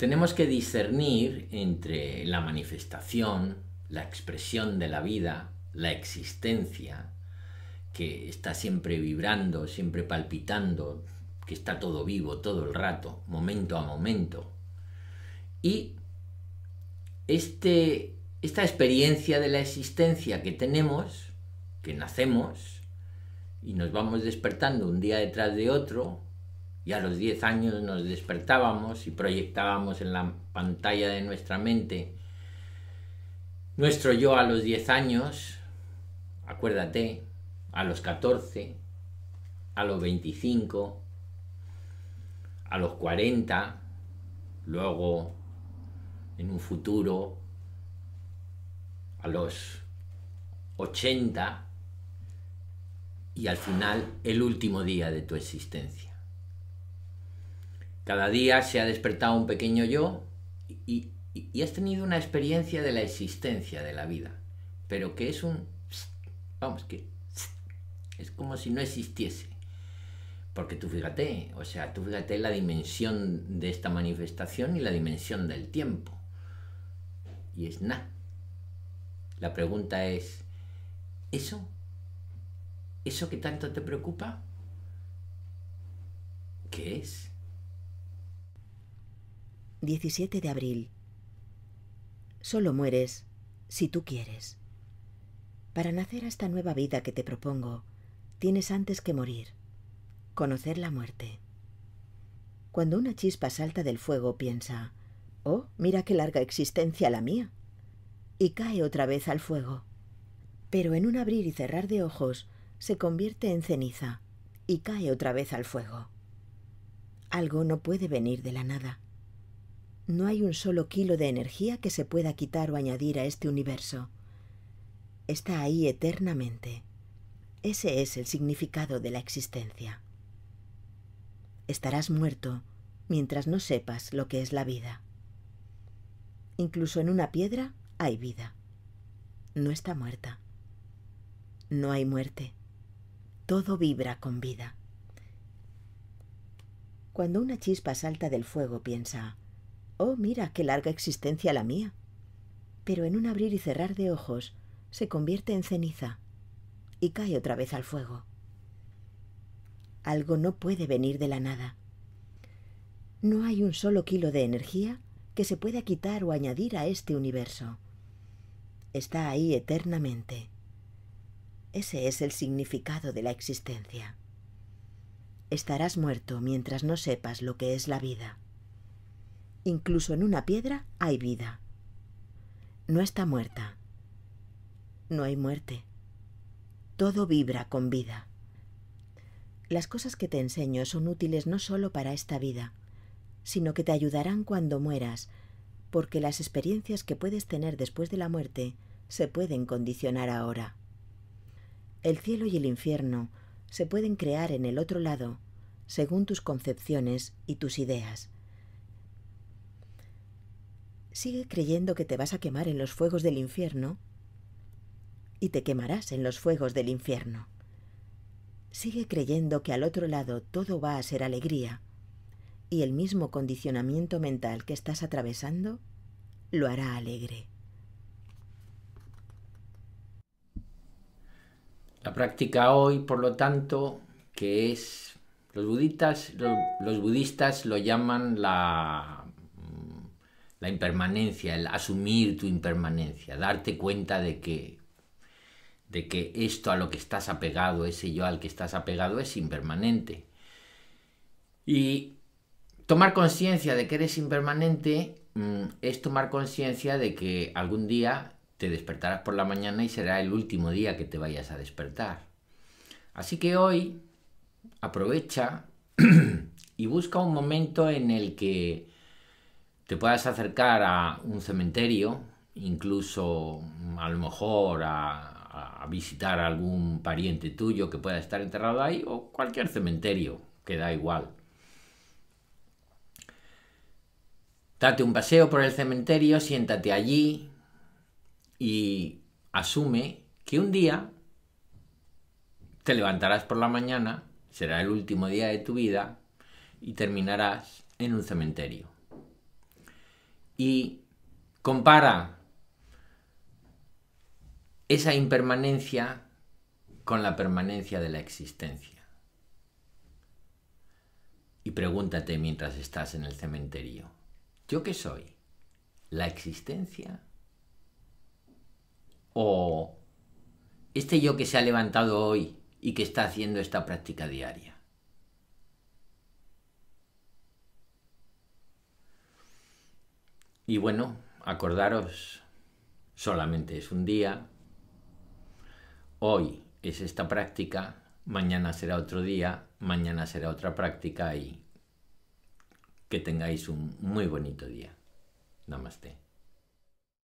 Tenemos que discernir entre la manifestación, la expresión de la vida, la existencia, que está siempre vibrando, siempre palpitando, que está todo vivo todo el rato, momento a momento. Y este, esta experiencia de la existencia que tenemos, que nacemos, y nos vamos despertando un día detrás de otro, y a los 10 años nos despertábamos y proyectábamos en la pantalla de nuestra mente nuestro yo a los 10 años, acuérdate, a los 14, a los 25, a los 40, luego en un futuro a los 80 y al final el último día de tu existencia. Cada día se ha despertado un pequeño yo y, has tenido una experiencia de la existencia de la vida, pero que es un... Vamos, que es como si no existiese. Porque tú fíjate, o sea, tú fíjate la dimensión de esta manifestación y la dimensión del tiempo. Y es nada. La pregunta es, ¿eso? ¿Eso que tanto te preocupa? ¿Qué es? 17 de abril. Solo mueres si tú quieres. Para nacer a esta nueva vida que te propongo, tienes antes que morir, conocer la muerte. Cuando una chispa salta del fuego, piensa, oh, mira qué larga existencia la mía, y cae otra vez al fuego. Pero en un abrir y cerrar de ojos, se convierte en ceniza y cae otra vez al fuego. Algo no puede venir de la nada. No hay un solo kilo de energía que se pueda quitar o añadir a este universo. Está ahí eternamente. Ese es el significado de la existencia. Estarás muerto mientras no sepas lo que es la vida. Incluso en una piedra hay vida. No está muerta. No hay muerte. Todo vibra con vida. Cuando una chispa salta del fuego, piensa, Oh, mira, qué larga existencia la mía. Pero en un abrir y cerrar de ojos se convierte en ceniza y cae otra vez al fuego. Algo no puede venir de la nada. No hay un solo kilo de energía que se pueda quitar o añadir a este universo. Está ahí eternamente. Ese es el significado de la existencia. Estarás muerto mientras no sepas lo que es la vida. Incluso en una piedra hay vida. No está muerta. No hay muerte. Todo vibra con vida. Las cosas que te enseño son útiles no solo para esta vida, sino que te ayudarán cuando mueras, porque las experiencias que puedes tener después de la muerte se pueden condicionar ahora. El cielo y el infierno se pueden crear en el otro lado, según tus concepciones y tus ideas sigue creyendo que te vas a quemar en los fuegos del infierno y te quemarás en los fuegos del infierno. Sigue creyendo que al otro lado todo va a ser alegría y el mismo condicionamiento mental que estás atravesando lo hará alegre. La práctica hoy, por lo tanto, que es los budistas, los budistas lo llaman la la impermanencia, el asumir tu impermanencia, darte cuenta de que de que esto a lo que estás apegado, ese yo al que estás apegado es impermanente. Y tomar conciencia de que eres impermanente mm, es tomar conciencia de que algún día te despertarás por la mañana y será el último día que te vayas a despertar. Así que hoy aprovecha y busca un momento en el que te puedas acercar a un cementerio, incluso a lo mejor a, visitar a algún pariente tuyo que pueda estar enterrado ahí o cualquier cementerio, que da igual. Date un paseo por el cementerio, siéntate allí y asume que un día te levantarás por la mañana, será el último día de tu vida y terminarás en un cementerio y compara esa impermanencia con la permanencia de la existencia. Y pregúntate mientras estás en el cementerio, ¿yo qué soy? ¿La existencia? ¿O este yo que se ha levantado hoy y que está haciendo esta práctica diaria? Y bueno, acordaros, solamente es un día. Hoy es esta práctica, mañana será otro día, mañana será otra práctica y que tengáis un muy bonito día. Namaste.